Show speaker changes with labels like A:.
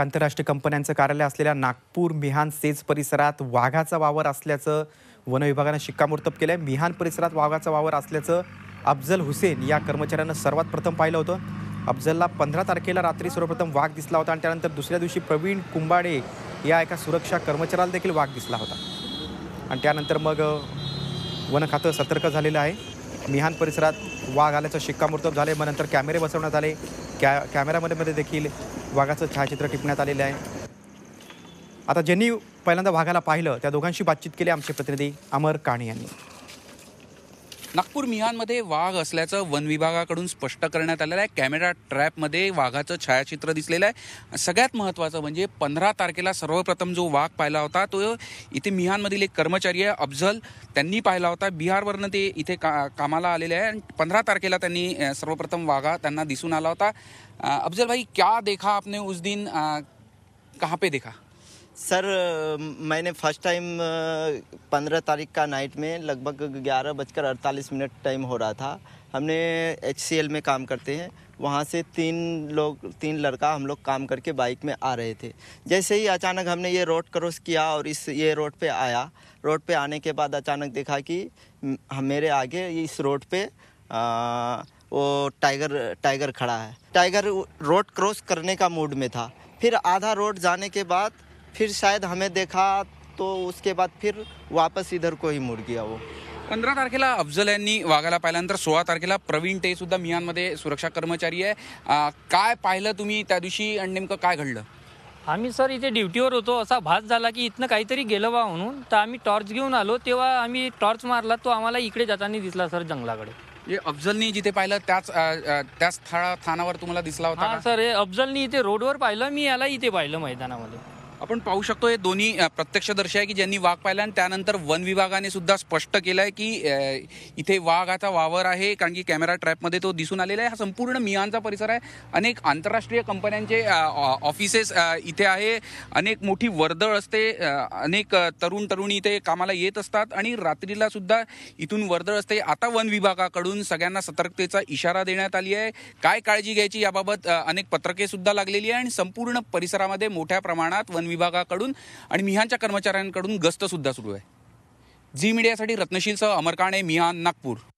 A: आंतरराष्ट्रीय कंपन्यांचं कार्यालय असलेल्या नागपूर मिहान सेज परिसरात वाघाचा वावर असल्याचं वन विभागानं शिक्कामोर्तब केलं आहे मिहान परिसरात वाघाचा वावर असल्याचं अफजल हुसेन या कर्मचाऱ्यानं सर्वात प्रथम पाहिलं होतं अफजलला पंधरा तारखेला रात्री सर्वप्रथम वाघ दिसला होता आणि त्यानंतर दुसऱ्या दिवशी प्रवीण कुंभाडे या एका सुरक्षा कर्मचाऱ्याला देखील वाघ दिसला होता आणि त्यानंतर मग वन खातं सतर्क झालेलं आहे मिहान परिसरात वाघ आल्याचं शिक्कामोर्तब झाले मग नंतर कॅमेरे बसवण्यात आले कॅ कॅमेऱ्यामध्ये मध्ये देखील वाघाचं छायाचित्र टिपण्यात आलेलं आहे आता ज्यांनी पहिल्यांदा वाघाला पाहिलं त्या दोघांशी बातचीत केली आमचे प्रतिनिधी अमर काणे यांनी
B: नागपूर मिहानमध्ये वाघ असल्याचं वन विभागाकडून स्पष्ट करण्यात आलेलं आहे कॅमेरा ट्रॅपमध्ये वाघाचं छायाचित्र दिसलेलं आहे सगळ्यात महत्त्वाचं म्हणजे पंधरा तारखेला सर्वप्रथम जो वाघ पाहिला होता तो इथे मिहानमधील एक कर्मचारी आहे अफजल त्यांनी पाहिला होता बिहारवरनं ते इथे का कामाला आलेले आहे आणि पंधरा तारखेला त्यांनी सर्वप्रथम वाघा त्यांना दिसून आला होता अफजल भाई क्या देखा आपने उस दिन
C: कहाँ पे देखा सर मैंने फर्स्ट टाइम पंद्रह तारीख का नाइट में लगभग ग्यारह बजकर अड़तालीस मिनट टाइम हो रहा था हमने एच में काम करते हैं वहाँ से तीन लोग तीन लड़का हम लोग काम करके बाइक में आ रहे थे जैसे ही अचानक हमने ये रोड क्रॉस किया और इस ये रोड पे आया रोड पे आने के बाद अचानक देखा कि हम मेरे आगे इस रोड पे आ, वो टाइगर टाइगर खड़ा है टाइगर रोड क्रॉस करने का मूड में था फिर आधा रोड जाने के बाद फिर शायद हमें देखा तो उसके बाद फिर वापस इधर को ही मुड़ गया वो
B: पंधरा तारखेला अफजल यांनी वागायला पाहिल्यानंतर सोळा तारखेला प्रवीण ते सुद्धा मियानमध्ये सुरक्षा कर्मचारी आहे काय पाहिलं तुम्ही त्या दिवशी आणि नेमकं काय घडलं आम्ही सर इथे ड्युटीवर होतो असा भास झाला की इथनं काहीतरी गेलं बा म्हणून तर आम्ही टॉर्च घेऊन आलो तेव्हा आम्ही टॉर्च मारला तो आम्हाला इकडे जाताना दिसला सर जंगलाकडे अफजलनी जिथे पाहिलं त्याच त्याच स्थानावर तुम्हाला दिसला होता सर हे अफजलनी इथे रोडवर पाहिलं मी याला इथे पाहिलं मैदानामध्ये आपण पाहू शकतो हे दोन्ही प्रत्यक्षदर्शी आहे की ज्यांनी वाघ पाहिला आणि त्यानंतर वन विभागाने सुद्धा स्पष्ट केलं आहे की इथे वाघाचा वावर आहे कारण की कॅमेरा ट्रॅपमध्ये तो दिसून आलेला आहे हा संपूर्ण मियांचा परिसर आहे अनेक आंतरराष्ट्रीय कंपन्यांचे ऑफिसेस इथे आहे अनेक मोठी वर्दळ असते अनेक तरुण तरुणी इथे कामाला येत असतात आणि रात्रीला सुद्धा इथून वर्दळ असते आता वन विभागाकडून सगळ्यांना सतर्कतेचा इशारा देण्यात आली आहे काय काळजी घ्यायची याबाबत अनेक पत्रके सुद्धा लागलेली आहे आणि संपूर्ण परिसरामध्ये मोठ्या प्रमाणात वन वन विभागाकडून आणि मिहानच्या कर्मचाऱ्यांकडून गस्त सुद्धा सुरू आहे झी मीडियासाठी रत्नशीलसह अमरकाणे मिहान नागपूर